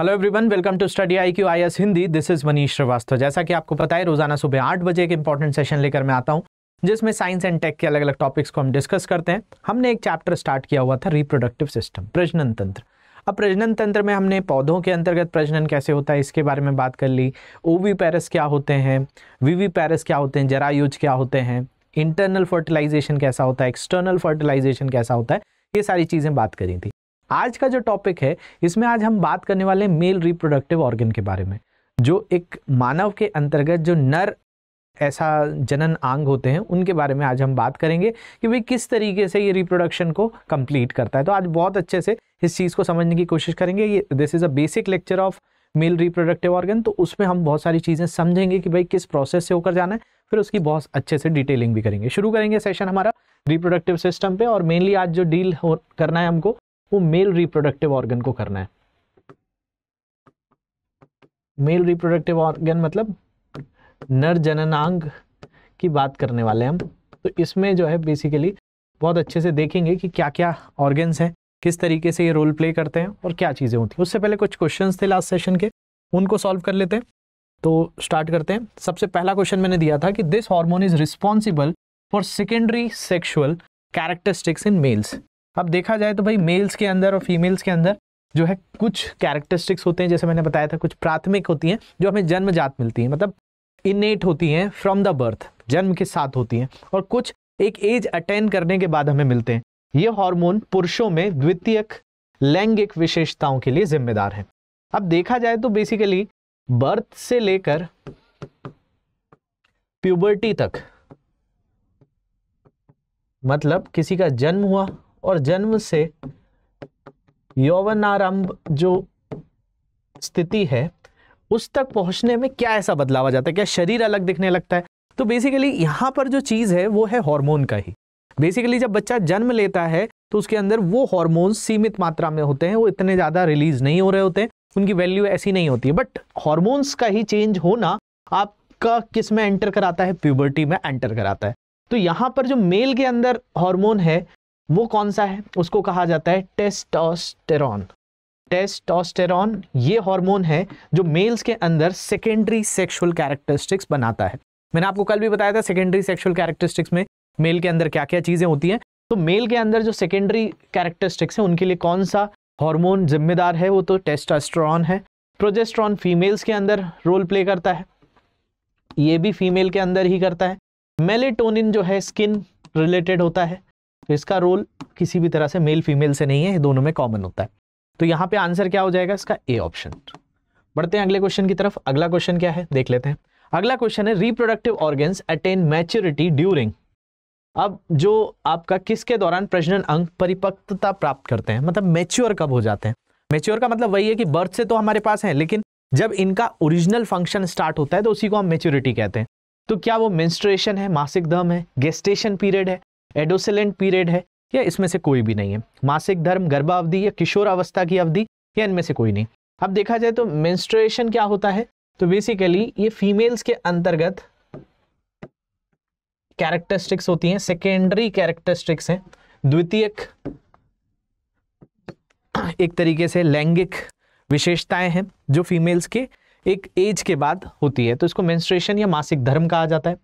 hello everyone welcome to study I Q I S Hindi this is Manish Shrivastava जैसा कि आपको पता है रोजाना सुबह आठ बजे एक इंपॉर्टेंट सेशन लेकर मैं आता हूँ जिसमें साइंस एंड टेक के अलग अलग टॉपिक्स को हम डिस्कस करते हैं हमने एक चैप्टर स्टार्ट किया हुआ था रिप्रोडक्टिव सिस्टम प्रजनन तंत्र अब प्रजनन तंत्र में हमने पौधों के अंतर्गत प्रजनन कैसे होता है इसके बारे में बात कर ली ओ पैरस क्या होते हैं वी पैरस क्या होते हैं जरायुज क्या होते हैं इंटरनल फर्टिलाइजेशन कैसा होता है एक्सटर्नल फर्टिलाइजेशन कैसा होता है ये सारी चीज़ें बात करी थी आज का जो टॉपिक है इसमें आज हम बात करने वाले हैं मेल रिप्रोडक्टिव ऑर्गन के बारे में जो एक मानव के अंतर्गत जो नर ऐसा जनन आंग होते हैं उनके बारे में आज हम बात करेंगे कि भाई किस तरीके से ये रिप्रोडक्शन को कंप्लीट करता है तो आज बहुत अच्छे से इस चीज़ को समझने की कोशिश करेंगे ये this is a basic lecture of male reproductive organ तो उसमें हम बहुत सारी चीज़ें समझेंगे कि भाई किस प्रोसेस से होकर जाना है फिर उसकी बहुत अच्छे से डिटेलिंग भी करेंगे शुरू करेंगे सेशन हमारा रिप्रोडक्टिव सिस्टम पे और मेनली आज जो डील हो करना है हमको वो मेल रिप्रोडक्टिव ऑर्गन को करना है मेल रिप्रोडक्टिव ऑर्गन मतलब नर जननांग की बात करने वाले हम तो इसमें जो है बेसिकली बहुत अच्छे से देखेंगे कि क्या क्या ऑर्गन्स हैं किस तरीके से ये रोल प्ले करते हैं और क्या चीज़ें होती हैं उससे पहले कुछ क्वेश्चंस थे लास्ट सेशन के उनको सॉल्व कर लेते हैं तो स्टार्ट करते हैं सबसे पहला क्वेश्चन मैंने दिया था कि this hormone is responsible for secondary sexual characteristics in males अब देखा जाए तो भाई मेल्स के अंदर और फीमेल्स के अंदर जो है कुछ कैरेक्टरिस्टिक्स होते हैं जैसे मैंने बताया था कुछ प्राथमिक होती हैं जो हमें जन्म जात मिलती हैं मतलब इनेट होती हैं फ्रॉम द बर्थ जन्म के साथ होती हैं और कुछ एक एज अटेन करने के बाद हमें मिलते हैं ये हार्मोन पुरुषों में द्वितीयक लैंगिक विशेषताओं के लिए जिम्मेदार है अब देखा जाए तो बेसिकली बर्थ से लेकर प्यूबर्टी तक मतलब किसी का जन्म हुआ और जन्म से यौवनारंभ जो स्थिति है उस तक पहुंचने में क्या ऐसा बदलाव आ जाता है क्या शरीर अलग दिखने लगता है तो बेसिकली यहां पर जो चीज़ है वो है हार्मोन का ही बेसिकली जब बच्चा जन्म लेता है तो उसके अंदर वो हॉर्मोन सीमित मात्रा में होते हैं वो इतने ज़्यादा रिलीज नहीं हो रहे होते हैं उनकी वैल्यू ऐसी नहीं होती है बट हॉर्मोन्स का ही चेंज होना आपका किस में एंटर कराता है प्यूबर्टी में एंटर कराता है तो यहाँ पर जो मेल के अंदर हॉर्मोन है वो कौन सा है उसको कहा जाता है टेस्टोस्टेरॉन टेस्टोस्टेरॉन ये हार्मोन है जो मेल्स के अंदर सेकेंडरी सेक्सुअल कैरेक्टरिस्टिक्स बनाता है मैंने आपको कल भी बताया था सेकेंडरी सेक्सुअल कैरेक्टरिस्टिक्स में मेल के अंदर क्या क्या चीज़ें होती हैं तो मेल के अंदर जो सेकेंडरी कैरेक्टरिस्टिक्स हैं उनके लिए कौन सा हार्मोन जिम्मेदार है वो तो टेस्टोस्टेरॉन है प्रोजेस्ट्रॉन फीमेल्स के अंदर रोल प्ले करता है ये भी फीमेल के अंदर ही करता है मेलेटोनिन जो है स्किन रिलेटेड होता है तो इसका रोल किसी भी तरह से मेल फीमेल से नहीं है दोनों में कॉमन होता है तो यहाँ पे आंसर क्या हो जाएगा इसका ए ऑप्शन बढ़ते हैं अगले क्वेश्चन की तरफ अगला क्वेश्चन क्या है देख लेते हैं अगला क्वेश्चन है reproductive organs attain maturity during अब जो आपका किसके दौरान प्रजनन अंग परिपक्वता प्राप्त करते हैं मतलब मेच्योर कब हो जाते हैं मेच्योर का मतलब वही है कि बर्थ से तो हमारे पास है लेकिन जब इनका ओरिजिनल फंक्शन स्टार्ट होता है तो उसी को हम मेच्योरिटी कहते हैं तो क्या वो मेंस्ट्रुएशन है मासिक धर्म है गेस्टेशन पीरियड है एडोसेलेंट पीरियड है या इसमें से कोई भी नहीं है मासिक धर्म गर्भावधि या किशोरावस्था की अवधि या इनमें से कोई नहीं अब देखा जाए तो मेंस्ट्रुएशन क्या होता है तो बेसिकली ये फीमेल्स के अंतर्गत कैरेक्टरिस्टिक्स होती हैं सेकेंडरी कैरेक्टरिस्टिक्स हैं द्वितीयक एक तरीके से लैंगिक विशेषताएं हैं जो फीमेल्स के एक एज के बाद होती है तो इसको मेंस्ट्रुएशन या मासिक धर्म कहा जाता है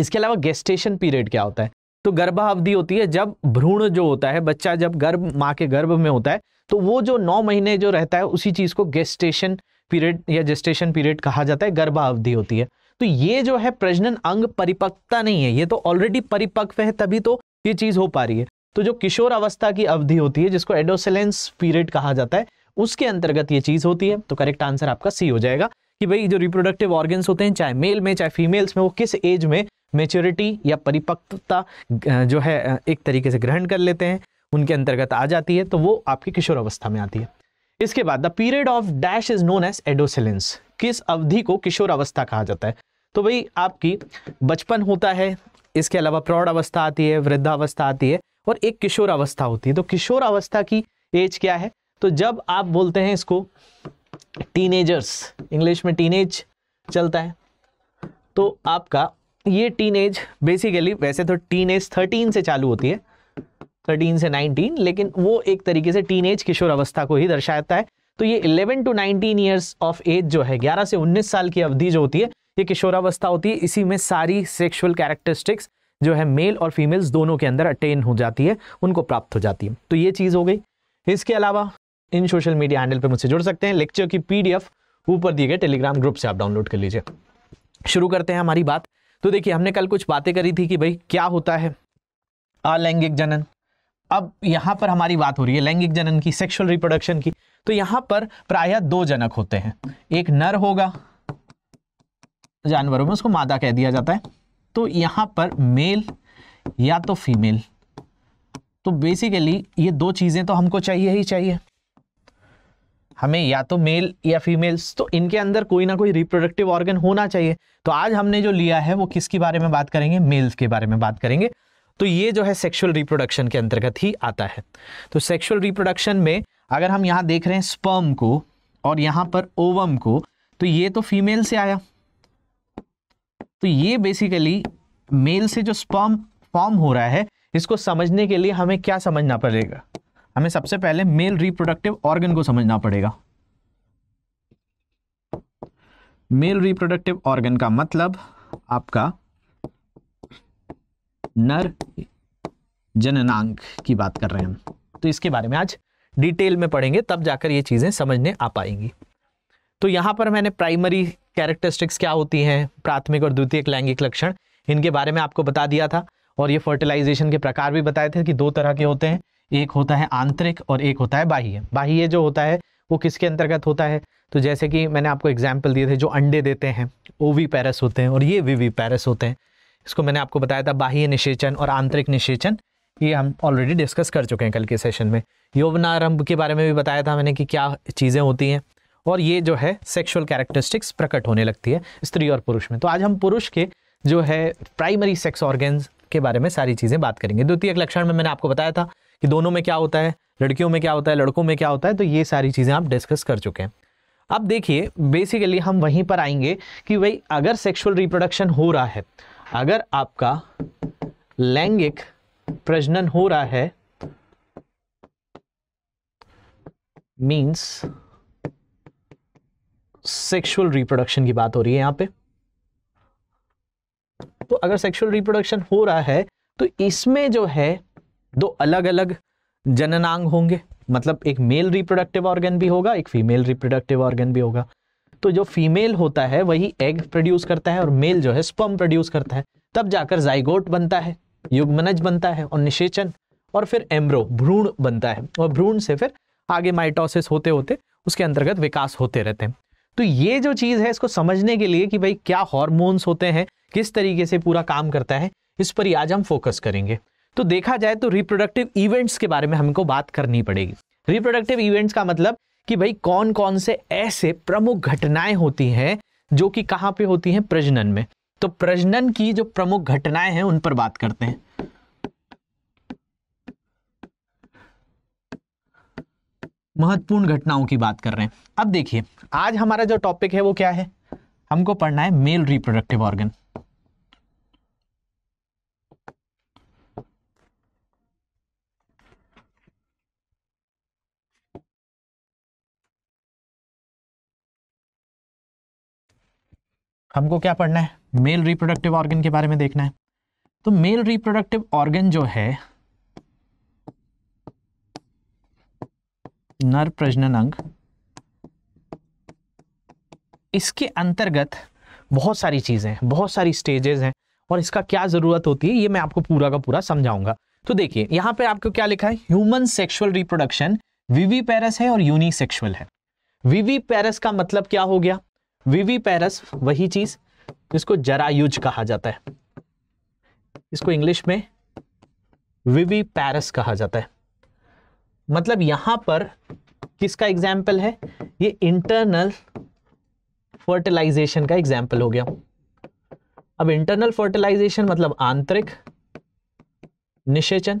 इसके अलावा गेस्टेशन पीरियड क्या होता है तो गर्भावधि होती है जब भ्रूण जो होता है बच्चा जब गर्भ माँ के गर्भ में होता है तो वो जो नौ महीने जो रहता है उसी चीज़ को गेस्टेशन पीरियड या जेस्टेशन पीरियड कहा जाता है गर्भावधि होती है तो ये जो है प्रजनन अंग परिपक्वता नहीं है ये तो ऑलरेडी परिपक्व है तभी तो ये चीज़ हो पा रही है तो जो किशोर अवस्था की अवधि होती है जिसको एडोसेलेंस पीरियड कहा जाता है उसके अंतर्गत ये चीज़ होती है तो करेक्ट आंसर आपका सी हो जाएगा कि भाई जो रिप्रोडक्टिव ऑर्गन्स होते हैं चाहे मेल में चाहे फीमेल्स में वो किस एज में मेच्योरिटी या परिपक्वता जो है एक तरीके से ग्रहण कर लेते हैं उनके अंतर्गत आ जाती है तो वो आपकी किशोर अवस्था में आती है इसके बाद the period of dash is known as adolescence किस अवधि को किशोर अवस्था कहा जाता है तो भाई आपकी बचपन होता है इसके अलावा प्रौढ़ अवस्था आती है वृद्धावस्था आती है और एक किशोर अवस्था होती है तो किशोर अवस्था की एज क्या है तो जब आप बोलते हैं इसको टीनेजर्स इंग्लिश में टीनेज चलता है तो आपका ये टीन एज बेसिकली वैसे तो टीन एज थर्टीन से चालू होती है थर्टीन से नाइनटीन लेकिन वो एक तरीके से टीन एज किशोर अवस्था को ही दर्शाता है तो ये 11 टू 19 इयर्स ऑफ एज जो है 11 से 19 साल की अवधि जो होती है ये किशोरावस्था होती है इसी में सारी सेक्शुअल कैरेक्टरिस्टिक्स जो है मेल और फीमेल्स दोनों के अंदर अटेन हो जाती है उनको प्राप्त हो जाती है तो ये चीज़ हो गई इसके अलावा इन सोशल मीडिया हैंडल पर मुझसे जुड़ सकते हैं लेक्चर की पीडीएफ ऊपर दिए गए टेलीग्राम ग्रुप से आप डाउनलोड कर लीजिए शुरू करते हैं हमारी बात तो देखिए हमने कल कुछ बातें करी थी कि भाई क्या होता है अलैंगिक जनन अब यहाँ पर हमारी बात हो रही है लैंगिक जनन की सेक्सुअल रिप्रोडक्शन की तो यहाँ पर प्रायः दो जनक होते हैं एक नर होगा जानवरों में उसको मादा कह दिया जाता है तो यहाँ पर मेल या तो फीमेल तो बेसिकली ये दो चीज़ें तो हमको चाहिए ही चाहिए हमें या तो मेल या फीमेल्स तो इनके अंदर कोई ना कोई रिप्रोडक्टिव ऑर्गन होना चाहिए तो आज हमने जो लिया है वो किसके बारे में बात करेंगे मेल्स के बारे में बात करेंगे तो ये जो है सेक्सुअल रिप्रोडक्शन के अंतर्गत ही आता है तो सेक्सुअल रिप्रोडक्शन में अगर हम यहाँ देख रहे हैं स्पर्म को और यहाँ पर ओवम को तो ये तो फीमेल से आया तो ये बेसिकली मेल से जो स्पर्म फॉर्म हो रहा है इसको समझने के लिए हमें क्या समझना पड़ेगा हमें सबसे पहले मेल रिप्रोडक्टिव ऑर्गन को समझना पड़ेगा मेल रिप्रोडक्टिव ऑर्गन का मतलब आपका नर जननांग की बात कर रहे हैं तो इसके बारे में आज डिटेल में पढ़ेंगे तब जाकर ये चीज़ें समझने आ पाएंगी तो यहां पर मैंने प्राइमरी कैरेक्टरिस्टिक्स क्या होती हैं प्राथमिक और द्वितीयक लैंगिक लक्षण इनके बारे में आपको बता दिया था और ये फर्टिलाइजेशन के प्रकार भी बताए थे कि दो तरह के होते हैं एक होता है आंतरिक और एक होता है बाह्य बाह्य जो होता है वो किसके अंतर्गत होता है तो जैसे कि मैंने आपको एग्जाम्पल दिए थे जो अंडे देते हैं ओवी पैरस होते हैं और ये वीवी पैरस होते हैं इसको मैंने आपको बताया था बाह्य निषेचन और आंतरिक निषेचन ये हम ऑलरेडी डिस्कस कर चुके हैं कल के सेशन में यौवनारंभ के बारे में भी बताया था मैंने कि क्या चीज़ें होती हैं और ये जो है सेक्सुअल कैरेक्टरिस्टिक्स प्रकट होने लगती है स्त्री और पुरुष में तो आज हम पुरुष के जो है प्राइमरी सेक्स ऑर्गेन्स के बारे में सारी चीज़ें बात करेंगे द्वितीय लक्षण में मैंने आपको बताया था कि दोनों में क्या होता है लड़कियों में क्या होता है लड़कों में क्या होता है तो ये सारी चीज़ें आप डिस्कस कर चुके हैं अब देखिए बेसिकली हम वहीं पर आएंगे कि भाई अगर सेक्सुअल रिप्रोडक्शन हो रहा है अगर आपका लैंगिक प्रजनन हो रहा है मीन्स सेक्सुअल रिप्रोडक्शन की बात हो रही है यहां पे तो अगर सेक्सुअल रिप्रोडक्शन हो रहा है तो इसमें जो है दो अलग अलग जननांग होंगे मतलब एक मेल रिप्रोडक्टिव ऑर्गन भी होगा एक फीमेल रिप्रोडक्टिव ऑर्गन भी होगा तो जो फीमेल होता है वही एग प्रोड्यूस करता है और मेल जो है स्पम प्रोड्यूस करता है तब जाकर जाइगोट बनता है युग्मनज बनता है और निषेचन और फिर एम्ब्रो भ्रूण बनता है और भ्रूण से फिर आगे माइटोसिस होते होते उसके अंतर्गत विकास होते रहते हैं तो ये जो चीज़ है इसको समझने के लिए कि भाई क्या हॉर्मोन्स होते हैं किस तरीके से पूरा काम करता है इस पर ही आज हम फोकस करेंगे तो देखा जाए तो रिप्रोडक्टिव इवेंट्स के बारे में हमको बात करनी पड़ेगी रिप्रोडक्टिव इवेंट्स का मतलब कि भाई कौन कौन से ऐसे प्रमुख घटनाएं होती हैं जो कि कहाँ पे होती हैं प्रजनन में तो प्रजनन की जो प्रमुख घटनाएं हैं उन पर बात करते हैं महत्वपूर्ण घटनाओं की बात कर रहे हैं अब देखिए आज हमारा जो टॉपिक है वो क्या है हमको पढ़ना है मेल रिप्रोडक्टिव ऑर्गन हमको क्या पढ़ना है मेल रिप्रोडक्टिव ऑर्गन के बारे में देखना है तो मेल रिप्रोडक्टिव ऑर्गन जो है नर प्रजनन अंग इसके अंतर्गत बहुत सारी चीज़ें बहुत सारी स्टेजेस हैं और इसका क्या ज़रूरत होती है ये मैं आपको पूरा का पूरा समझाऊंगा तो देखिए यहां पे आपको क्या लिखा है human sexual reproduction viviparous है और यूनिसेक्सुअल है विवी पैरस का मतलब क्या हो गया वीवी पैरस वही चीज इसको जरायुज कहा जाता है इसको इंग्लिश में विवी पैरस कहा जाता है मतलब यहां पर किसका एग्जाम्पल है ये इंटरनल फर्टिलाइजेशन का एग्जाम्पल हो गया अब इंटरनल फर्टिलाइजेशन मतलब आंतरिक निषेचन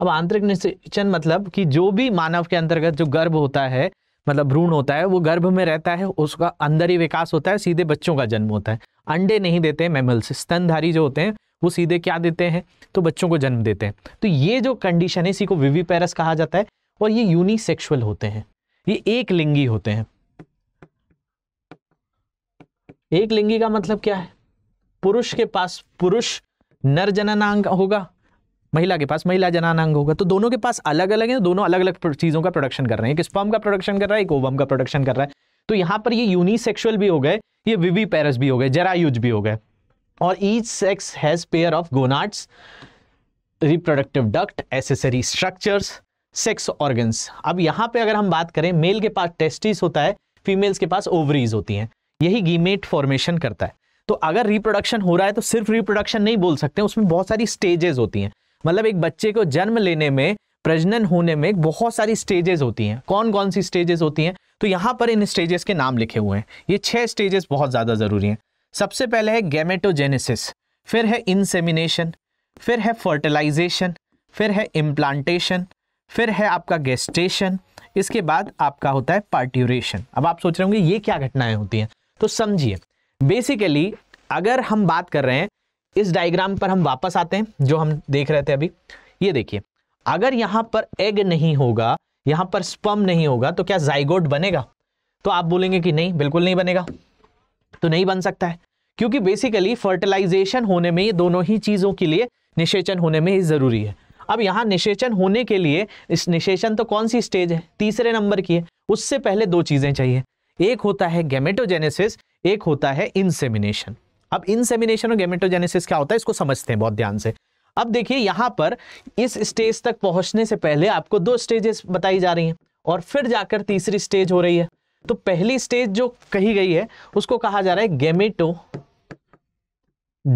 अब आंतरिक निषेचन मतलब कि जो भी मानव के अंतर्गत जो गर्भ होता है मतलब भ्रूण होता है वो गर्भ में रहता है उसका अंदर ही विकास होता है सीधे बच्चों का जन्म होता है अंडे नहीं देते मेमल्स स्तनधारी जो होते हैं वो सीधे क्या देते हैं तो बच्चों को जन्म देते हैं तो ये जो कंडीशन है इसी को पैरस कहा जाता है और ये यूनिसेक्सुअल होते हैं ये एक लिंगी होते हैं एक लिंगी का मतलब क्या है पुरुष के पास पुरुष नर जननांग होगा महिला के पास महिला जनानांग होगा तो दोनों के पास अलग अलग है दोनों अलग अलग चीज़ों का प्रोडक्शन कर रहे हैं एक स्पर्म का प्रोडक्शन कर रहा है एक ओवम का प्रोडक्शन कर रहा है तो यहाँ पर ये यूनिसेक्सुअल भी हो गए ये विवी पैरस भी हो गए जरायुज भी हो गए और each sex has pair of gonads reproductive duct accessory structures sex organs अब यहाँ पर अगर हम बात करें मेल के पास टेस्टिस होता है फीमेल्स के पास ओवरीज होती हैं यही गीमेट फॉर्मेशन करता है तो अगर रिप्रोडक्शन हो रहा है तो सिर्फ रिप्रोडक्शन नहीं बोल सकते उसमें बहुत सारी स्टेजेस होती हैं मतलब एक बच्चे को जन्म लेने में प्रजनन होने में बहुत सारी स्टेजेस होती हैं कौन कौन सी स्टेजेस होती हैं तो यहाँ पर इन स्टेजेस के नाम लिखे हुए हैं ये छः स्टेजेस बहुत ज़्यादा ज़रूरी हैं सबसे पहले है गैमेटोजेनेसिस फिर है इंसेमिनेशन फिर है फर्टिलाइजेशन फिर है इम्प्लांटेशन फिर है आपका गेस्टेशन इसके बाद आपका होता है पार्ट्यूरेशन अब आप सोच रहे होंगे ये क्या घटनाएं होती हैं तो समझिए बेसिकली अगर हम बात कर रहे हैं इस डायग्राम पर हम वापस आते हैं जो हम देख रहे थे अभी ये देखिए अगर यहां पर एग नहीं होगा यहां पर स्पम नहीं होगा तो क्या जाइगोट बनेगा तो आप बोलेंगे कि नहीं बिल्कुल नहीं बनेगा तो नहीं बन सकता है क्योंकि बेसिकली फर्टिलाइजेशन होने में ये दोनों ही चीज़ों के लिए निषेचन होने में ही ज़रूरी है अब यहां निषेचन होने के लिए इस निषेचन तो कौन सी स्टेज है तीसरे नंबर की है उससे पहले दो चीज़ें चाहिए एक होता है गेमेटोजेनेसिस एक होता है इंसेमिनेशन अब इनसेमिनेशन और गेमेटोजेनेसिस क्या होता है इसको समझते हैं बहुत ध्यान से अब देखिए यहां पर इस स्टेज तक पहुंचने से पहले आपको दो स्टेजेस बताई जा रही हैं और फिर जाकर तीसरी स्टेज हो रही है तो पहली स्टेज जो कही गई है उसको कहा जा रहा है गेमेटो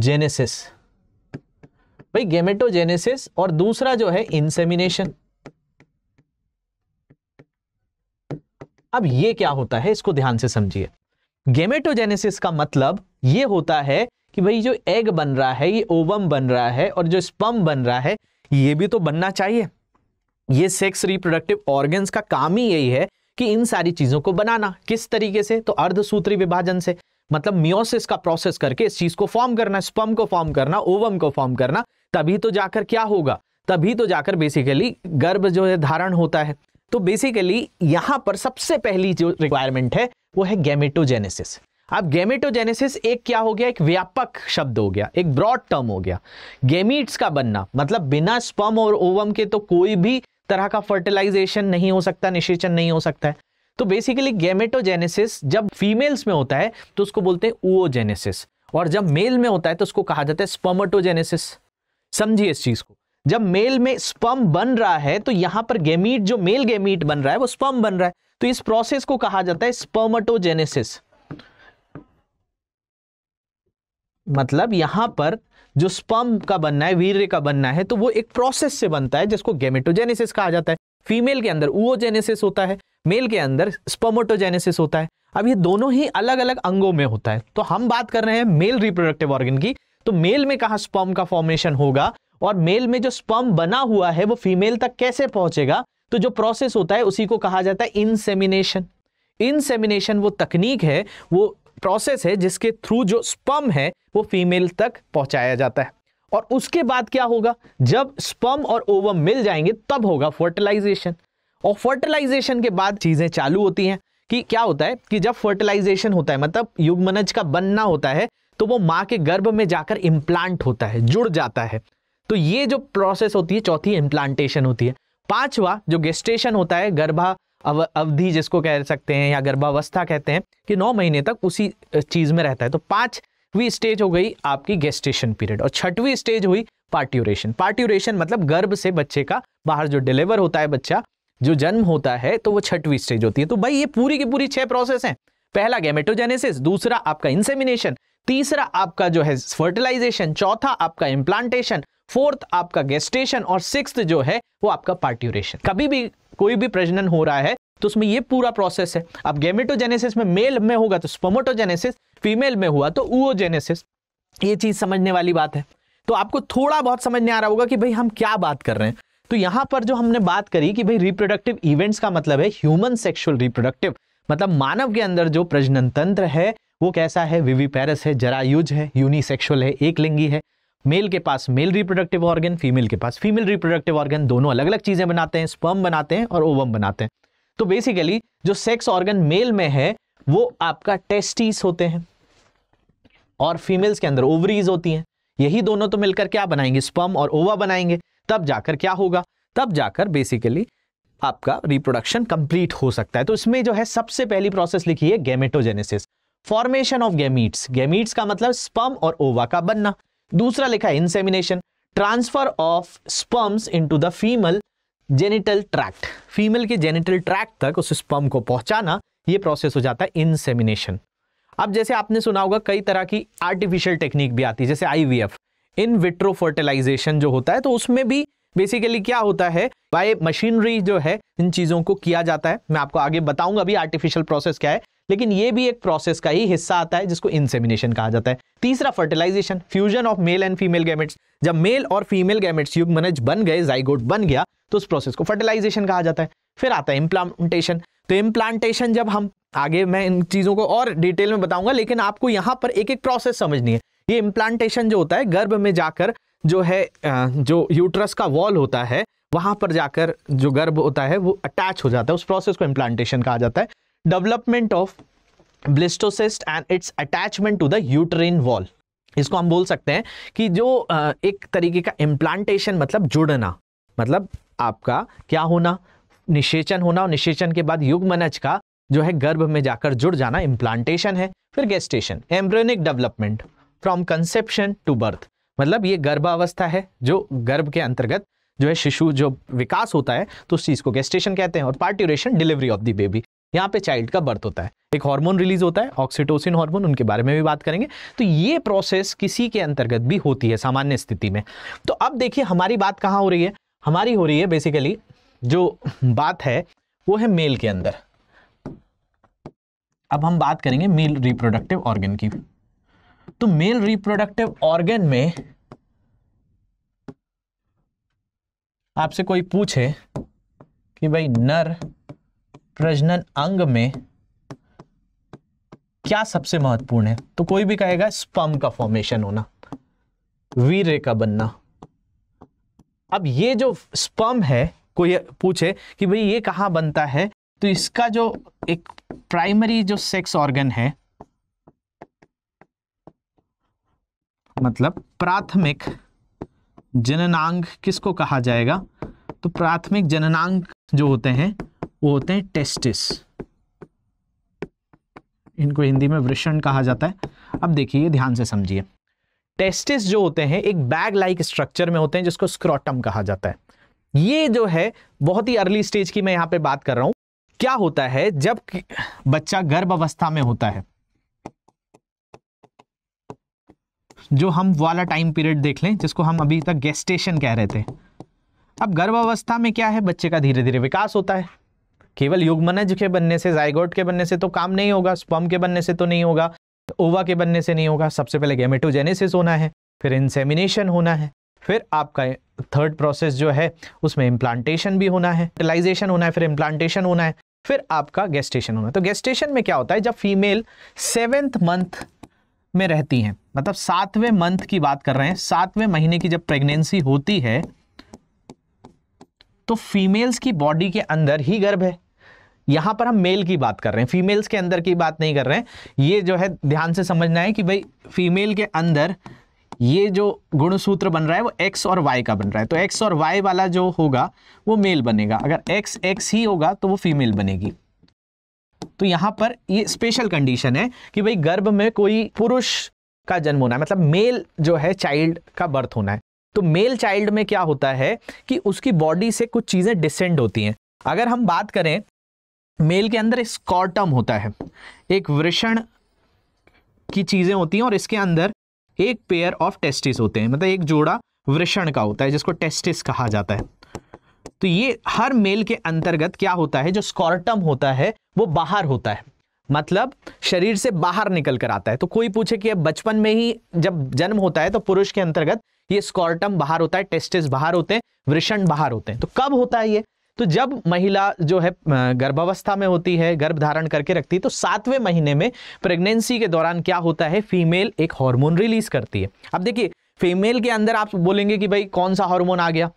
जेनेसिस भाई गेमेटोजेनेसिस और दूसरा जो है इंसेमिनेशन अब ये क्या होता है इसको ध्यान से समझिए गेमेटोजेनेसिस का मतलब ये होता है कि भाई जो एग बन रहा है ये ओवम बन रहा है और जो स्पम बन रहा है ये भी तो बनना चाहिए ये सेक्स रिप्रोडक्टिव ऑर्गन्स का काम ही यही है कि इन सारी चीजों को बनाना किस तरीके से तो अर्धसूत्री विभाजन से मतलब मियोसिस का प्रोसेस करके इस चीज को फॉर्म करना स्पम को फॉर्म करना ओवम को फॉर्म करना तभी तो जाकर क्या होगा तभी तो जाकर बेसिकली गर्भ जो है धारण होता है तो बेसिकली यहां पर सबसे पहली जो रिक्वायरमेंट है वो है गेमेटोजेनेसिस अब गेमेटोजेनेसिस एक क्या हो गया एक व्यापक शब्द हो गया एक ब्रॉड टर्म हो गया गेमीट्स का बनना मतलब बिना स्पम और ओवम के तो कोई भी तरह का फर्टिलाइजेशन नहीं हो सकता निषेचन नहीं हो सकता है तो बेसिकली गेमेटोजेनेसिस जब फीमेल्स में होता है तो उसको बोलते हैं ओजेनेसिस और जब मेल में होता है तो उसको कहा जाता है स्पर्मटोजेनेसिस समझिए इस चीज को जब मेल में स्पर्म बन रहा है तो यहां पर गेमीट जो मेल गेमीट बन रहा है वो स्पर्म बन रहा है तो इस प्रोसेस को कहा जाता है स्पर्मटोजेनेसिस मतलब यहां पर जो स्पम का बनना है वीर्य का बनना है तो वो एक प्रोसेस से बनता है जिसको गेमेटोजेनेसिस कहा जाता है फीमेल के अंदर ओजेनेसिस होता है मेल के अंदर स्पमोटोजेनेसिस होता है अब ये दोनों ही अलग अलग अंगों में होता है तो हम बात कर रहे हैं मेल रिप्रोडक्टिव ऑर्गन की तो मेल में कहा स्पम का फॉर्मेशन होगा और मेल में जो स्पम बना हुआ है वो फीमेल तक कैसे पहुंचेगा तो जो प्रोसेस होता है उसी को कहा जाता है इनसेमिनेशन इनसेमिनेशन वो तकनीक है वो प्रोसेस है जिसके थ्रू जो स्पम है वो फीमेल तक पहुंचाया जाता है और उसके बाद क्या होगा जब स्पम और ओवम मिल जाएंगे तब होगा फर्टिलाइजेशन और फर्टिलाइजेशन के बाद चीज़ें चालू होती हैं कि क्या होता है कि जब फर्टिलाइजेशन होता है मतलब युग्मनज का बनना होता है तो वो माँ के गर्भ में जाकर इम्प्लांट होता है जुड़ जाता है तो ये जो प्रोसेस होती है चौथी इम्प्लांटेशन होती है पांचवा जो गेस्टेशन होता है गर्भा अव अवधि जिसको कह सकते हैं या गर्भावस्था कहते हैं कि नौ महीने तक उसी चीज़ में रहता है तो पांचवी स्टेज हो गई आपकी गेस्टेशन पीरियड और छठवीं स्टेज हुई पार्ट्यूरेशन पार्ट्यूरेशन मतलब गर्भ से बच्चे का बाहर जो डिलीवर होता है बच्चा जो जन्म होता है तो वो छठवीं स्टेज होती है तो भाई ये पूरी की पूरी छह प्रोसेस है पहला गैमेटोजेनेसिस दूसरा आपका इंसेमिनेशन तीसरा आपका जो है फर्टिलाइजेशन चौथा आपका इम्प्लांटेशन फोर्थ आपका गेस्टेशन और सिक्स जो है वो आपका पार्ट्यूरेशन कभी भी कोई भी प्रजनन हो रहा है तो उसमें ये पूरा प्रोसेस है अब गेमेटोजेनेसिस में मेल में होगा तो स्पोमोटोजेनेसिस फीमेल में हुआ तो ऊओजेनेसिस ये चीज समझने वाली बात है तो आपको थोड़ा बहुत समझने आ रहा होगा कि भाई हम क्या बात कर रहे हैं तो यहां पर जो हमने बात करी कि भाई रिप्रोडक्टिव इवेंट्स का मतलब है ह्यूमन सेक्सुअल रिप्रोडक्टिव मतलब मानव के अंदर जो प्रजनन तंत्र है वो कैसा है विविपैरस है जरायुज है यूनिसेक्सुअल है एक लिंगी है मेल के पास मेल रिप्रोडक्टिव ऑर्गन फीमेल के पास फीमेल रिप्रोडक्टिव ऑर्गन दोनों अलग अलग चीज़ें बनाते हैं स्पर्म बनाते हैं और ओवम बनाते हैं तो बेसिकली जो सेक्स ऑर्गन मेल में है वो आपका टेस्टिस होते हैं और फीमेल्स के अंदर ओवरीज होती हैं यही दोनों तो मिलकर क्या बनाएंगे स्पर्म और ओवा बनाएंगे तब जाकर क्या होगा तब जाकर बेसिकली आपका रिप्रोडक्शन कंप्लीट हो सकता है तो इसमें जो है सबसे पहली प्रोसेस लिखी है gametogenesis formation of gametes gametes का मतलब स्पम और ओवा का बनना दूसरा लिखा है insemination transfer of sperms into the female genital tract female के जेनिटल ट्रैक्ट तक उस स्पर्म को पहुंचाना ये प्रोसेस हो जाता है इंसेमिनेशन अब जैसे आपने सुना होगा कई तरह की आर्टिफिशियल टेक्निक भी आती है जैसे आईवीएफ इन विट्रो फर्टिलाइजेशन जो होता है तो उसमें भी बेसिकली क्या होता है बाय मशीनरी जो है इन चीज़ों को किया जाता है मैं आपको आगे बताऊंगा अभी आर्टिफिशियल प्रोसेस क्या है लेकिन ये भी एक प्रोसेस का ही हिस्सा आता है जिसको इंसेमिनेशन कहा जाता है तीसरा fertilization fusion of male and female gametes जब मेल और फीमेल गैमेट्स मनज बन गए जाइगोट बन गया तो उस प्रोसेस को फर्टिलाइजेशन कहा जाता है फिर आता है इम्प्लांटेशन तो इम्प्लांटेशन जब हम आगे मैं इन चीज़ों को और डिटेल में बताऊंगा लेकिन आपको यहाँ पर एक एक प्रोसेस समझनी है ये इम्प्लांटेशन जो होता है गर्भ में जाकर जो है जो यूट्रस का वॉल होता है वहां पर जाकर जो गर्भ होता है वो अटैच हो जाता है उस प्रोसेस को इम्प्लांटेशन कहा जाता है development of blastocyst and its attachment to the uterine wall इसको हम बोल सकते हैं कि जो एक तरीके का इम्प्लांटेशन मतलब जुड़ना मतलब आपका क्या होना निषेचन होना और निषेचन के बाद युगमनज का जो है गर्भ में जाकर जुड़ जाना इम्प्लांटेशन है फिर gestation embryonic development from conception to birth मतलब ये गर्भावस्था है जो गर्भ के अंतर्गत जो है शिशु जो विकास होता है तो उस चीज़ को गेस्टेशन कहते हैं और parturition delivery of the baby यहाँ पे चाइल्ड का बर्थ होता है एक हार्मोन रिलीज होता है ऑक्सीटोसिन हार्मोन उनके बारे में भी बात करेंगे तो ये प्रोसेस किसी के अंतर्गत भी होती है सामान्य स्थिति में तो अब देखिए हमारी बात कहाँ हो रही है हमारी हो रही है बेसिकली जो बात है वो है मेल के अंदर अब हम बात करेंगे मेल रिप्रोडक्टिव ऑर्गन की तो मेल रिप्रोडक्टिव ऑर्गन में आपसे कोई पूछे कि भाई नर प्रजनन अंग में क्या सबसे महत्वपूर्ण है तो कोई भी कहेगा स्पम का फॉर्मेशन होना वीर्य का बनना अब ये जो स्पम है कोई पूछे कि भाई ये कहां बनता है तो इसका जो एक प्राइमरी जो सेक्स ऑर्गन है मतलब प्राथमिक जननांग किसको कहा जाएगा तो प्राथमिक जननांक जो होते हैं वो होते हैं टेस्टिस इनको हिंदी में वृषण कहा जाता है अब देखिए ध्यान से समझिए टेस्टिस जो होते हैं एक बैग लाइक स्ट्रक्चर में होते हैं जिसको स्क्रॉटम कहा जाता है ये जो है बहुत ही अर्ली स्टेज की मैं यहां पे बात कर रहा हूं क्या होता है जब बच्चा गर्भ अवस्था में होता है जो हम वाला टाइम पीरियड देख लें जिसको हम अभी तक गेस्टेशन कह रहे थे अब गर्भावस्था में क्या है बच्चे का धीरे धीरे विकास होता है केवल युगमनज के बनने से जायगोट के बनने से तो काम नहीं होगा स्पम के बनने से तो नहीं होगा ओवा के बनने से नहीं होगा सबसे पहले गेमेटोजेनेसिस होना है फिर इंसेमिनेशन होना है फिर आपका थर्ड प्रोसेस जो है उसमें इम्प्लांटेशन भी होना है फर्टिलाइजेशन होना है फिर इम्प्लांटेशन होना है फिर आपका गेस्टेशन होना है तो गेस्टेशन में क्या होता है जब फीमेल सेवेंथ मंथ में रहती हैं मतलब सातवें मंथ की बात कर रहे हैं सातवें महीने की जब प्रेगनेंसी होती है तो फीमेल्स की बॉडी के अंदर ही गर्भ है यहां पर हम मेल की बात कर रहे हैं फीमेल्स के अंदर की बात नहीं कर रहे हैं ये जो है ध्यान से समझना है कि भाई फीमेल के अंदर ये जो गुणसूत्र बन रहा है वो एक्स और वाई का बन रहा है तो एक्स और वाई वाला जो होगा वो मेल बनेगा अगर एक्स एक्स ही होगा तो वो फीमेल बनेगी तो यहां पर ये स्पेशल कंडीशन है कि भाई गर्भ में कोई पुरुष का जन्म होना है मतलब मेल जो है चाइल्ड का बर्थ होना है तो मेल चाइल्ड में क्या होता है कि उसकी बॉडी से कुछ चीज़ें डिसेंड होती हैं अगर हम बात करें मेल के अंदर स्कॉर्टम होता है एक वृषण की चीज़ें होती हैं और इसके अंदर एक पेयर ऑफ टेस्टिस होते हैं मतलब एक जोड़ा वृषण का होता है जिसको टेस्टिस कहा जाता है तो ये हर मेल के अंतर्गत क्या होता है जो स्कॉर्टम होता है वो बाहर होता है मतलब शरीर से बाहर निकल कर आता है तो कोई पूछे कि बचपन में ही जब जन्म होता है तो पुरुष के अंतर्गत ये स्कॉर्टम बाहर होता है टेस्टिस बाहर होते हैं वृषण बाहर होते हैं तो कब होता है ये तो जब महिला जो है गर्भावस्था में होती है गर्भ धारण करके रखती है तो सातवें महीने में प्रेगनेंसी के दौरान क्या होता है फीमेल एक हार्मोन रिलीज करती है अब देखिए फीमेल के अंदर आप बोलेंगे कि भाई कौन सा हार्मोन आ गया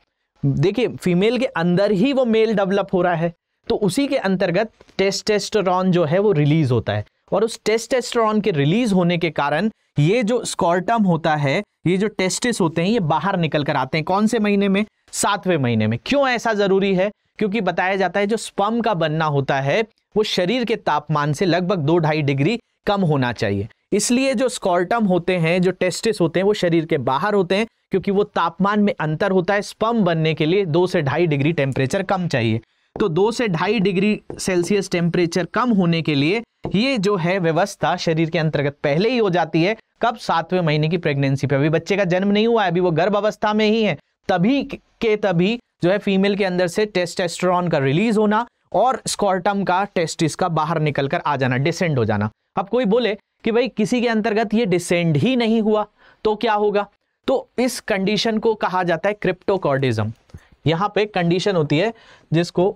देखिए फीमेल के अंदर ही वो मेल डेवलप हो रहा है तो उसी के अंतर्गत टेस्टेस्टोरॉन जो है वो रिलीज होता है और उस टेस्टेस्ट्रॉन के रिलीज होने के कारण ये जो स्कॉर्टम होता है ये जो टेस्टिस होते हैं ये बाहर निकल कर आते हैं कौन से महीने में सातवें महीने में क्यों ऐसा जरूरी है क्योंकि बताया जाता है जो स्पम का बनना होता है वो शरीर के तापमान से लगभग दो ढाई डिग्री कम होना चाहिए इसलिए जो स्कॉर्टम होते हैं जो टेस्टिस होते हैं वो शरीर के बाहर होते हैं क्योंकि वो तापमान में अंतर होता है स्पम बनने के लिए दो से ढाई डिग्री टेम्परेचर कम चाहिए तो दो से ढाई डिग्री सेल्सियस टेम्परेचर कम होने के लिए ये जो है व्यवस्था शरीर के अंतर्गत पहले ही हो जाती है कब सातवें महीने की प्रेगनेंसी पे अभी बच्चे का जन्म नहीं हुआ है अभी वो गर्भ अवस्था में ही है तभी के तभी जो है फीमेल के अंदर से टेस्टेस्ट्रॉन का रिलीज होना और स्कॉर्टम का टेस्टिस का बाहर निकल कर आ जाना डिसेंड हो जाना अब कोई बोले कि भाई किसी के अंतर्गत ये डिसेंड ही नहीं हुआ तो क्या होगा तो इस कंडीशन को कहा जाता है क्रिप्टोकॉर्डिज्म यहां पे कंडीशन होती है जिसको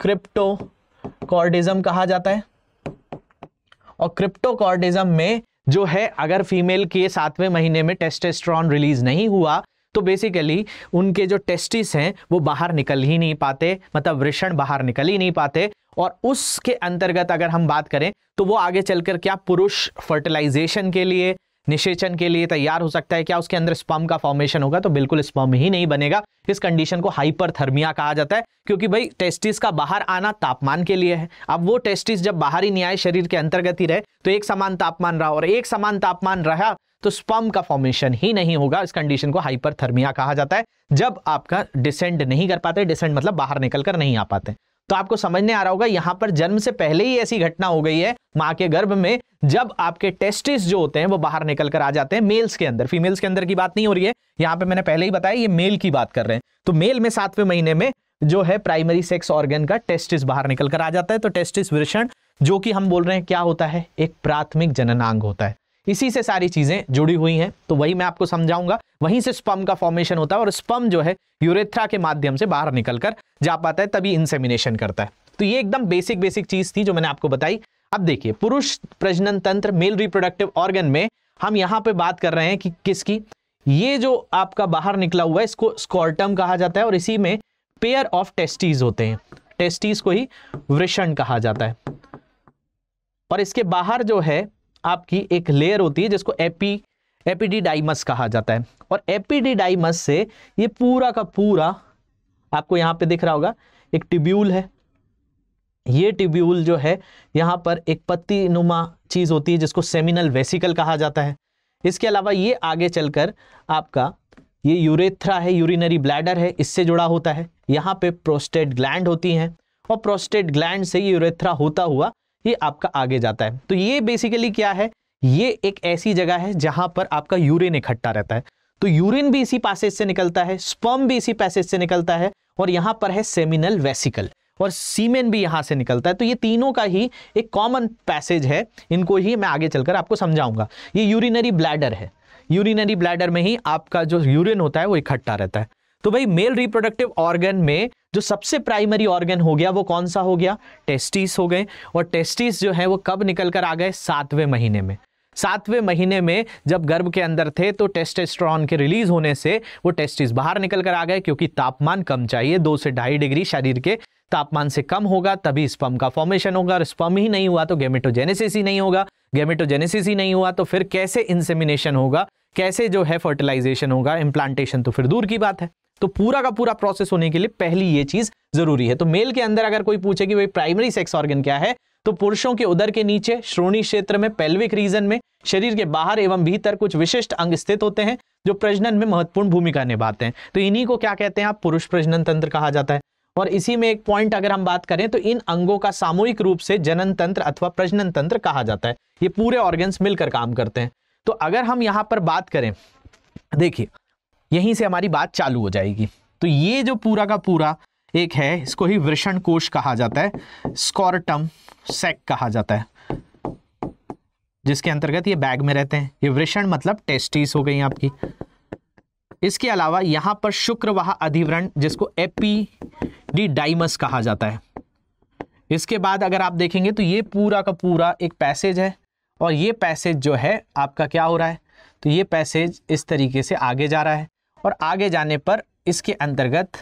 क्रिप्टोकॉर्डिज्म कहा जाता है और क्रिप्टोकॉर्डिज्म में जो है अगर फीमेल के सातवें महीने में टेस्टेस्ट्रॉन रिलीज नहीं हुआ तो बेसिकली उनके जो टेस्टिस हैं वो बाहर निकल ही नहीं पाते मतलब वृषण बाहर निकल ही नहीं पाते और उसके अंतर्गत अगर हम बात करें तो वो आगे चलकर क्या पुरुष फर्टिलाइजेशन के लिए निषेचन के लिए तैयार हो सकता है क्या उसके अंदर स्पम का फॉर्मेशन होगा तो बिल्कुल स्पम ही नहीं बनेगा इस कंडीशन को हाइपरथर्मिया कहा जाता है क्योंकि भाई टेस्टिस का बाहर आना तापमान के लिए है अब वो टेस्टिस जब बाहरी न्याय शरीर के अंतर्गत ही रहे तो एक समान तापमान रहा और एक समान तापमान रहा तो स्पम का फॉर्मेशन ही नहीं होगा इस कंडीशन को हाइपरथर्मिया कहा जाता है जब आपका डिसेंड नहीं कर पाते डिसेंड मतलब बाहर निकलकर नहीं आ पाते तो आपको समझ नहीं आ रहा होगा यहां पर जन्म से पहले ही ऐसी घटना हो गई है मां के गर्भ में जब आपके टेस्टिस जो होते हैं वो बाहर निकल कर आ जाते हैं मेल्स के अंदर फीमेल्स के अंदर की बात नहीं हो रही है यहां पे मैंने पहले ही बताया ये मेल की बात कर रहे हैं तो मेल में सातवें महीने में जो है प्राइमरी सेक्स ऑर्गन का टेस्टिस बाहर निकल कर आ जाता है तो टेस्टिस वृषण जो कि हम बोल रहे हैं क्या होता है एक प्राथमिक जननांग होता है इसी से सारी चीजें जुड़ी हुई हैं तो वही मैं आपको समझाऊंगा वहीं से स्पम का फॉर्मेशन होता है और स्पम जो है यूरेथ्रा के माध्यम से बाहर निकलकर जा पाता है तभी इंसेमिनेशन करता है तो ये एकदम बेसिक बेसिक चीज थी जो मैंने आपको बताई अब देखिए पुरुष प्रजनन तंत्र मेल रिप्रोडक्टिव ऑर्गन में हम यहाँ पे बात कर रहे हैं कि किसकी ये जो आपका बाहर निकला हुआ है इसको स्कॉर्टम कहा जाता है और इसी में पेयर ऑफ टेस्टीज होते हैं टेस्टीज को ही वृषण कहा जाता है और इसके बाहर जो है आपकी एक लेयर होती है जिसको एपी एपीडीडाइमस कहा जाता है और एपीडीडाइमस से ये पूरा का पूरा आपको यहाँ पे दिख रहा होगा एक टिब्यूल है ये टिब्यूल जो है यहाँ पर एक पत्ती नुमा चीज़ होती है जिसको सेमिनल वेसिकल कहा जाता है इसके अलावा ये आगे चलकर आपका ये यूरेथ्रा है यूरिनरी ब्लैडर है इससे जुड़ा होता है यहाँ पे प्रोस्टेट ग्लैंड होती हैं और प्रोस्टेट ग्लैंड से यूरेथ्रा होता हुआ ये आपका आगे जाता है तो ये बेसिकली क्या है ये एक ऐसी जगह है जहां पर आपका यूरिन इकट्ठा रहता है तो यूरिन भी इसी पैसेज से निकलता है स्पर्म भी इसी पैसेज से निकलता है और यहां पर है सेमिनल वेसिकल और सीमेन भी यहां से निकलता है तो ये तीनों का ही एक कॉमन पैसेज है इनको ही मैं आगे चलकर आपको समझाऊंगा ये यूरिनरी ब्लैडर है यूरिनरी ब्लैडर में ही आपका जो यूरिन होता है वो इकट्ठा रहता है तो भाई मेल रिप्रोडक्टिव ऑर्गन में जो सबसे प्राइमरी ऑर्गन हो गया वो कौन सा हो गया टेस्टिस हो गए और टेस्टिस जो है वो कब निकल कर आ गए सातवें महीने में सातवें महीने में जब गर्भ के अंदर थे तो टेस्टेस्ट्रॉन के रिलीज होने से वो टेस्टिस बाहर निकल कर आ गए क्योंकि तापमान कम चाहिए दो से ढाई डिग्री शरीर के तापमान से कम होगा तभी स्पम का फॉर्मेशन होगा और स्पम ही नहीं हुआ तो गेमेटोजेनेसिस ही नहीं होगा गेमेटोजेनेसिस ही नहीं हुआ तो फिर कैसे इंसेमिनेशन होगा कैसे जो है फर्टिलाइजेशन होगा इम्प्लांटेशन तो फिर दूर की बात है तो पूरा का पूरा प्रोसेस होने के लिए पहली ये चीज जरूरी है तो मेल के अंदर अगर कोई पूछे कि भाई प्राइमरी सेक्स ऑर्गन क्या है तो पुरुषों के उदर के नीचे श्रोणी क्षेत्र में पेल्विक रीजन में शरीर के बाहर एवं भीतर कुछ विशिष्ट अंग स्थित होते हैं जो प्रजनन में महत्वपूर्ण भूमिका निभाते हैं तो इन्हीं को क्या कहते हैं आप पुरुष प्रजनन तंत्र कहा जाता है और इसी में एक पॉइंट अगर हम बात करें तो इन अंगों का सामूहिक रूप से जनन तंत्र अथवा प्रजनन तंत्र कहा जाता है ये पूरे ऑर्गन्स मिलकर काम करते हैं तो अगर हम यहां पर बात करें देखिए यहीं से हमारी बात चालू हो जाएगी तो ये जो पूरा का पूरा एक है इसको ही वृषण कोश कहा जाता है स्कॉर्टम सेक कहा जाता है जिसके अंतर्गत ये बैग में रहते हैं ये वृषण मतलब टेस्टिस हो गई आपकी इसके अलावा यहां पर शुक्रवाह अधिवरण जिसको एपीडीडाइमस कहा जाता है इसके बाद अगर आप देखेंगे तो ये पूरा का पूरा एक पैसेज है और ये पैसेज जो है आपका क्या हो रहा है तो ये पैसेज इस तरीके से आगे जा रहा है और आगे जाने पर इसके अंतर्गत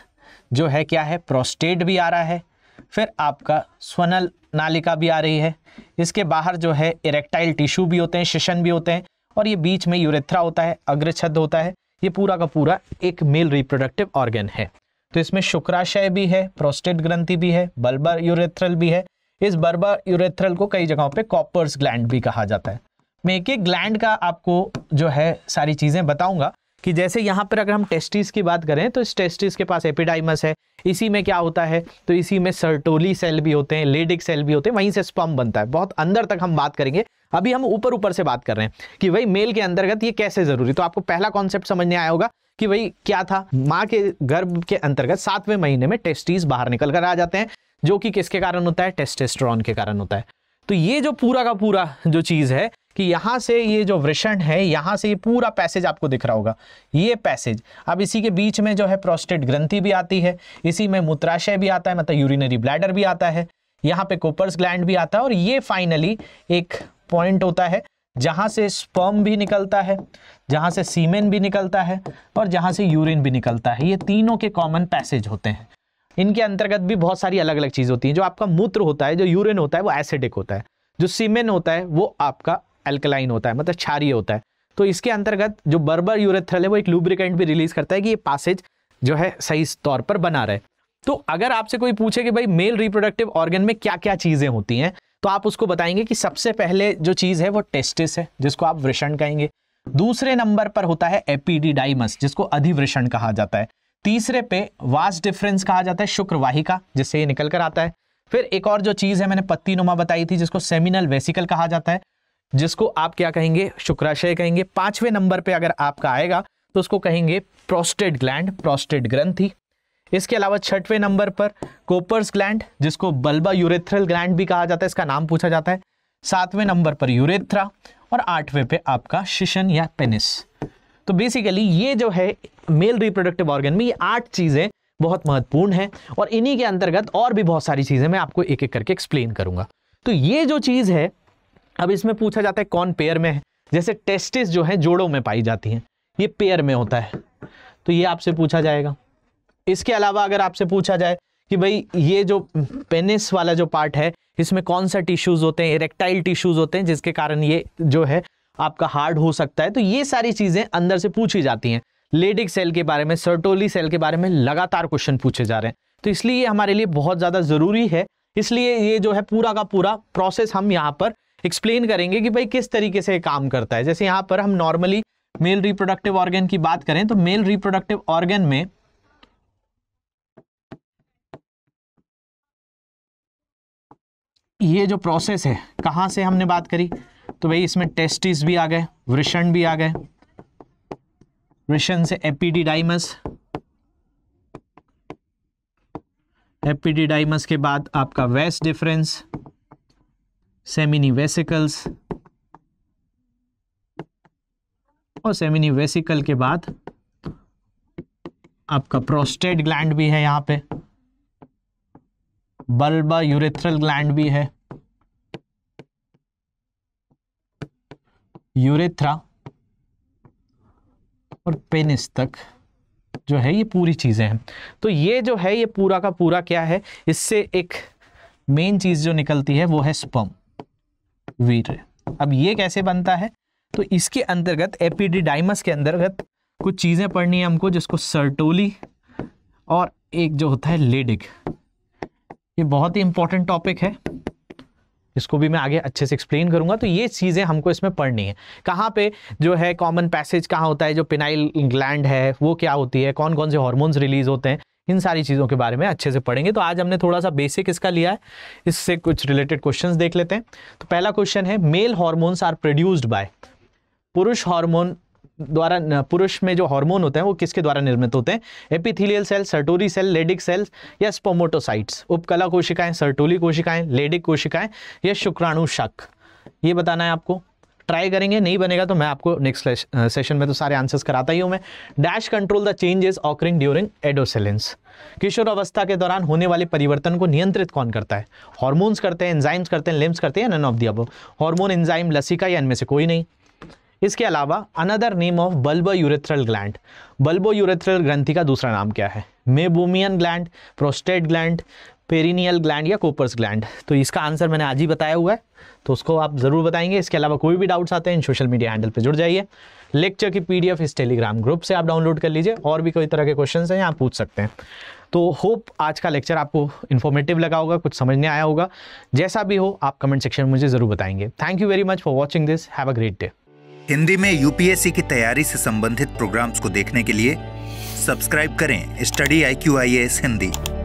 जो है क्या है प्रोस्टेट भी आ रहा है फिर आपका स्वनल नालिका भी आ रही है इसके बाहर जो है इरेक्टाइल टिश्यू भी होते हैं शिशन भी होते हैं और ये बीच में यूरेथ्रा होता है अग्रछद होता है ये पूरा का पूरा एक मेल रिप्रोडक्टिव ऑर्गन है तो इसमें शुक्राशय भी है प्रोस्टेट ग्रंथि भी है बल्बर यूरेथ्रल भी है इस बर्बर यूरेथ्रल को कई जगहों पे कॉपर्स ग्लैंड भी कहा जाता है मैं एक एक ग्लैंड का आपको जो है सारी चीज़ें बताऊंगा कि जैसे यहाँ पर अगर हम टेस्टिस की बात करें तो इस टेस्टिस के पास एपिडाइमस है इसी में क्या होता है तो इसी में सर्टोली सेल भी होते हैं लेडिक सेल भी होते हैं वहीं से स्पम बनता है बहुत अंदर तक हम बात करेंगे अभी हम ऊपर ऊपर से बात कर रहे हैं कि भाई मेल के अंतर्गत ये कैसे जरूरी तो आपको पहला कॉन्सेप्ट समझने आया होगा कि भाई क्या था माँ के गर्भ के अंतर्गत सातवें महीने में टेस्टिस बाहर निकल कर आ जाते हैं जो कि किसके कारण होता है टेस्टेस्ट्रॉन के कारण होता है तो ये जो पूरा का पूरा जो चीज़ है कि यहाँ से ये जो वृषण है यहाँ से ये पूरा पैसेज आपको दिख रहा होगा ये पैसेज अब इसी के बीच में जो है प्रोस्टेट ग्रंथि भी आती है इसी में मूत्राशय भी आता है मतलब यूरिनरी ब्लैडर भी आता है यहाँ पे कोपर्स ग्लैंड भी आता है और ये फाइनली एक पॉइंट होता है जहां से स्पर्म भी निकलता है जहां से सीमेन भी निकलता है और जहां से यूरिन भी निकलता है ये तीनों के कॉमन पैसेज होते हैं इनके अंतर्गत भी बहुत सारी अलग अलग चीज़ होती हैं जो आपका मूत्र होता है जो यूरिन होता है वो एसिडिक होता है जो सीमेन होता है वो आपका एल्कलाइन होता है मतलब क्षारीय होता है तो इसके अंतर्गत जो बर्बर यूरेथ्रल है वो एक लुब्रिकेंट भी रिलीज करता है कि ये पासेज जो है सही तौर पर बना रहे तो अगर आपसे कोई पूछे कि भाई मेल रिप्रोडक्टिव ऑर्गन में क्या क्या चीज़ें होती हैं तो आप उसको बताएंगे कि सबसे पहले जो चीज़ है वो टेस्टिस है जिसको आप वृषण कहेंगे दूसरे नंबर पर होता है एपीडीडाइमस जिसको अधिवृषण कहा जाता है तीसरे पे वास डिफरेंस कहा जाता है शुक्रवाहिका जिससे ये निकल कर आता है फिर एक और जो चीज़ है मैंने पत्ती नुमा बताई थी जिसको सेमिनल वेसिकल कहा जाता है जिसको आप क्या कहेंगे शुक्राशय कहेंगे पांचवें नंबर पे अगर आपका आएगा तो उसको कहेंगे प्रोस्टेट ग्लैंड प्रोस्टेट ग्रंथि इसके अलावा छठवें नंबर पर कोपर्स ग्लैंड जिसको बल्बा यूरेथ्रल ग्लैंड भी कहा जाता है इसका नाम पूछा जाता है सातवें नंबर पर यूरेथ्रा और आठवें पे आपका शिशन या पेनिस तो बेसिकली ये जो है मेल रिप्रोडक्टिव ऑर्गन में ये आठ चीज़ें बहुत महत्वपूर्ण हैं और इन्हीं के अंतर्गत और भी बहुत सारी चीज़ें मैं आपको एक एक करके एक्सप्लेन करूंगा तो ये जो चीज़ है अब इसमें पूछा जाता है कौन पेयर में है जैसे टेस्टिस जो है जोड़ों में पाई जाती हैं ये पेयर में होता है तो ये आपसे पूछा जाएगा इसके अलावा अगर आपसे पूछा जाए कि भाई ये जो पेनिस वाला जो पार्ट है इसमें कौन सा टिश्यूज होते हैं इरेक्टाइल टिश्यूज होते हैं जिसके कारण ये जो है आपका हार्ड हो सकता है तो ये सारी चीजें अंदर से पूछी जाती हैं लेडिक सेल के बारे में सर्टोली सेल के बारे में लगातार क्वेश्चन पूछे जा रहे हैं तो इसलिए ये हमारे लिए बहुत ज़्यादा ज़रूरी है इसलिए ये जो है पूरा का पूरा प्रोसेस हम यहाँ पर एक्सप्लेन करेंगे कि भाई किस तरीके से काम करता है जैसे यहाँ पर हम नॉर्मली मेल रिप्रोडक्टिव ऑर्गेन की बात करें तो मेल रिप्रोडक्टिव ऑर्गेन में ये जो प्रोसेस है कहां से हमने बात करी तो भाई इसमें टेस्टिस भी आ गए वृषण भी आ गए वृषण से एपीडीडाइमस एपीडीडाइमस के बाद आपका वेस्ट डिफरेंस सेमिनी वेसिकल्स और सेमिनी वेसिकल के बाद आपका प्रोस्टेट ग्लैंड भी है यहां पे बल्बा यूरेथ्रल ग्लैंड भी है यूरेथ्रा और पेनिस तक जो है ये पूरी चीज़ें हैं तो ये जो है ये पूरा का पूरा क्या है इससे एक मेन चीज़ जो निकलती है वो है स्पम वीर अब ये कैसे बनता है तो इसके अंतर्गत एपीडिडाइमस के अंतर्गत कुछ चीज़ें पढ़नी है हमको जिसको सर्टोली और एक जो होता है लेडिक ये बहुत ही इंपॉर्टेंट टॉपिक है इसको भी मैं आगे अच्छे से एक्सप्लेन करूंगा तो ये चीज़ें हमको इसमें पढ़नी है कहाँ पे जो है कॉमन पैसेज कहाँ होता है जो पिनाइल ग्लैंड है वो क्या होती है कौन कौन से हॉर्मोन्स रिलीज होते हैं इन सारी चीज़ों के बारे में अच्छे से पढ़ेंगे तो आज हमने थोड़ा सा बेसिक इसका लिया है इससे कुछ रिलेटेड क्वेश्चन देख लेते हैं तो पहला क्वेश्चन है male hormones are produced by पुरुष हार्मोन द्वारा पुरुष में जो हार्मोन होते हैं वो किसके द्वारा निर्मित होते हैं epithelial cell Sertoli cell Leydig cells या स्पोमोटोसाइट्स उपकला कोशिकाएं सर्टोली कोशिकाएं लेडिक कोशिकाएं या शुक्राणु शक ये बताना है आपको ट्राई करेंगे नहीं बनेगा तो मैं आपको नेक्स्ट सेशन में तो सारे आंसर्स कराता ही हूँ मैं dash control the changes occurring during adolescence किशोर अवस्था के दौरान होने वाले परिवर्तन को नियंत्रित कौन करता है हॉर्मोन्स करते हैं एंजाइम्स करते हैं लिम्स करते हैं नन ऑफ दी अब हॉर्मोन एंजाइम लसिका या इनमें से कोई नहीं इसके अलावा another name of bulbourethral gland bulbourethral ग्रंथि का दूसरा नाम क्या है meibomian gland prostate gland perineal gland या कोपर्स ग्लैंड तो इसका आंसर मैंने आज ही बताया हुआ है तो उसको आप ज़रूर बताएंगे इसके अलावा कोई भी डाउट्स आते हैं सोशल मीडिया हैंडल पे जुड़ जाइए लेक्चर की पीडीएफ इस टेलीग्राम ग्रुप से आप डाउनलोड कर लीजिए और भी कोई तरह के क्वेश्चन हैं आप पूछ सकते हैं तो होप आज का लेक्चर आपको इन्फॉर्मेटिव लगा होगा कुछ समझने आया होगा जैसा भी हो आप कमेंट सेक्शन में मुझे ज़रूर बताएंगे thank you very much for watching this have a great day Hindi में यूपीएससी की तैयारी से संबंधित प्रोग्राम्स को देखने के लिए सब्सक्राइब करें study I Q I S Hindi